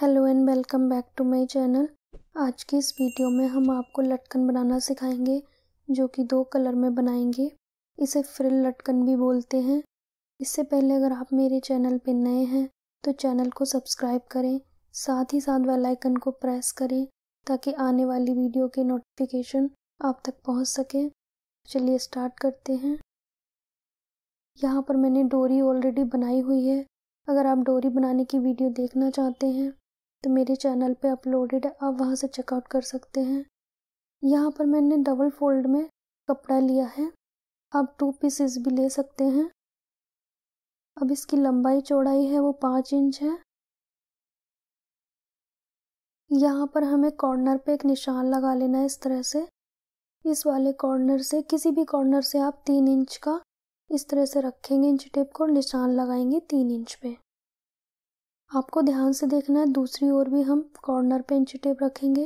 hello and welcome back to my channel आज की इस वीडियो में हम आपको लटकन बनाना सिखाएंगे जो कि दो कलर में बनाएंगे इसे फ्रिल लटकन भी बोलते हैं इससे पहले अगर आप मेरे चैनल पर नए हैं तो चैनल को सब्सक्राइब करें साथ ही साथ बेल आइकन को प्रेस करें ताकि आने वाली वीडियो के नोटिफिकेशन आप तक पहुँच सकें चलिए स्टार्ट करते हैं यहाँ पर मैंने डोरी ऑलरेडी बनाई हुई है अगर आप डोरी बनाने की वीडियो देखना चाहते हैं तो मेरे चैनल पे अपलोडेड है आप वहाँ से चेकआउट कर सकते हैं यहाँ पर मैंने डबल फोल्ड में कपड़ा लिया है आप टू पीसेस भी ले सकते हैं अब इसकी लंबाई चौड़ाई है वो पाँच इंच है यहाँ पर हमें कॉर्नर पे एक निशान लगा लेना है इस तरह से इस वाले कॉर्नर से किसी भी कॉर्नर से आप तीन इंच का इस तरह से रखेंगे इंच टेप को और निशान लगाएंगे तीन इंच पे आपको ध्यान से देखना है दूसरी ओर भी हम कॉर्नर पे इंच टेप रखेंगे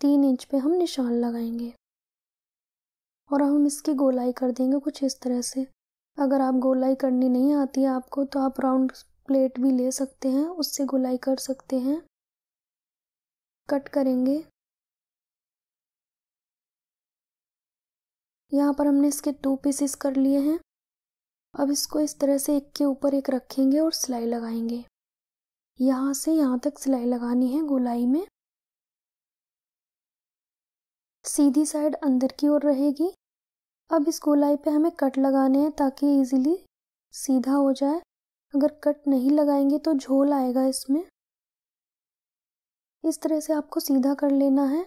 तीन इंच पे हम निशान लगाएंगे और हम इसकी गोलाई कर देंगे कुछ इस तरह से अगर आप गोलाई करनी नहीं आती है आपको तो आप राउंड प्लेट भी ले सकते हैं उससे गोलाई कर सकते हैं कट करेंगे यहाँ पर हमने इसके टू पीसेस कर लिए हैं अब इसको इस तरह से एक के ऊपर एक रखेंगे और सिलाई लगाएंगे यहाँ से यहाँ तक सिलाई लगानी है गोलाई में सीधी साइड अंदर की ओर रहेगी अब इस गोलाई पे हमें कट लगाने हैं ताकि इजीली सीधा हो जाए अगर कट नहीं लगाएंगे तो झोल आएगा इसमें इस तरह से आपको सीधा कर लेना है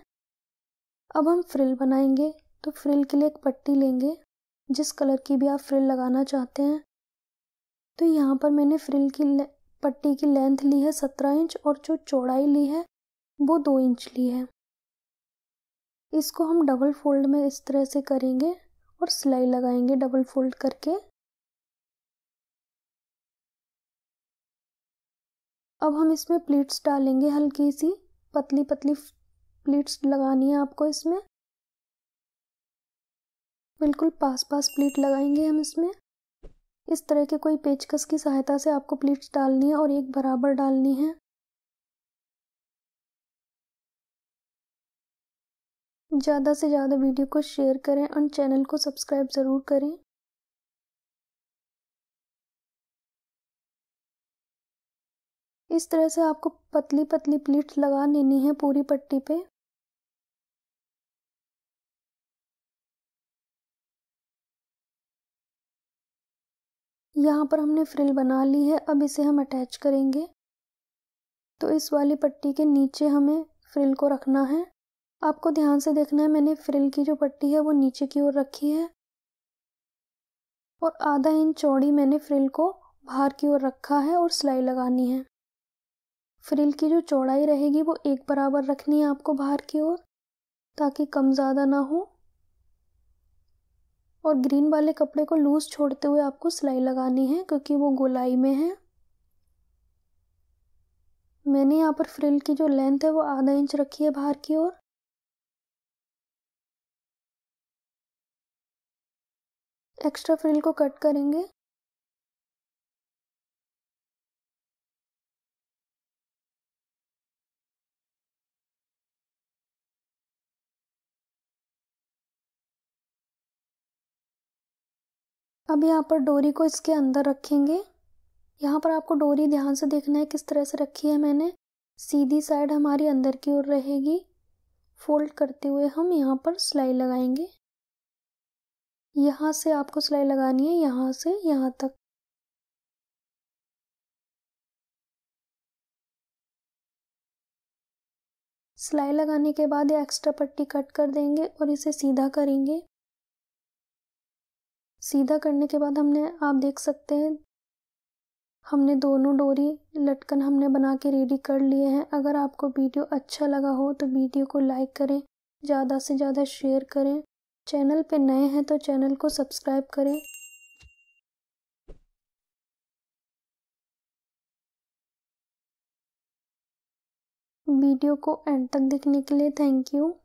अब हम फ्रिल बनाएंगे तो फ्रिल के लिए एक पट्टी लेंगे जिस कलर की भी आप फ्रिल लगाना चाहते हैं तो यहाँ पर मैंने फ्रिल की पट्टी की लेंथ ली है सत्रह इंच और जो चौड़ाई ली है वो दो इंच ली है इसको हम डबल फोल्ड में इस तरह से करेंगे और सिलाई लगाएंगे डबल फोल्ड करके अब हम इसमें प्लीट्स डालेंगे हल्की सी पतली पतली प्लीट्स लगानी है आपको इसमें बिल्कुल पास पास प्लीट लगाएंगे हम इसमें इस तरह के कोई पेचकस की सहायता से आपको प्लीट्स डालनी है और एक बराबर डालनी है ज़्यादा से ज़्यादा वीडियो को शेयर करें और चैनल को सब्सक्राइब ज़रूर करें इस तरह से आपको पतली पतली प्लीट्स लगा लेनी है पूरी पट्टी पे यहाँ पर हमने फ्रिल बना ली है अब इसे हम अटैच करेंगे तो इस वाली पट्टी के नीचे हमें फ्रिल को रखना है आपको ध्यान से देखना है मैंने फ्रिल की जो पट्टी है वो नीचे की ओर रखी है और आधा इंच चौड़ी मैंने फ्रिल को बाहर की ओर रखा है और सिलाई लगानी है फ्रिल की जो चौड़ाई रहेगी वो एक बराबर रखनी है आपको बाहर की ओर ताकि कम ज़्यादा ना हो और ग्रीन वाले कपड़े को लूज़ छोड़ते हुए आपको सिलाई लगानी है क्योंकि वो गोलाई में है मैंने यहाँ पर फ्रिल की जो लेंथ है वो आधा इंच रखी है बाहर की ओर एक्स्ट्रा फ्रिल को कट करेंगे अब यहाँ पर डोरी को इसके अंदर रखेंगे यहाँ पर आपको डोरी ध्यान से देखना है किस तरह से रखी है मैंने सीधी साइड हमारी अंदर की ओर रहेगी फोल्ड करते हुए हम यहाँ पर सिलाई लगाएंगे यहाँ से आपको सिलाई लगानी है यहाँ से यहाँ तक सिलाई लगाने के बाद ये एक्स्ट्रा पट्टी कट कर देंगे और इसे सीधा करेंगे सीधा करने के बाद हमने आप देख सकते हैं हमने दोनों डोरी लटकन हमने बना के रेडी कर लिए हैं अगर आपको वीडियो अच्छा लगा हो तो वीडियो को लाइक करें ज़्यादा से ज़्यादा शेयर करें चैनल पे नए हैं तो चैनल को सब्सक्राइब करें वीडियो को एंड तक देखने के लिए थैंक यू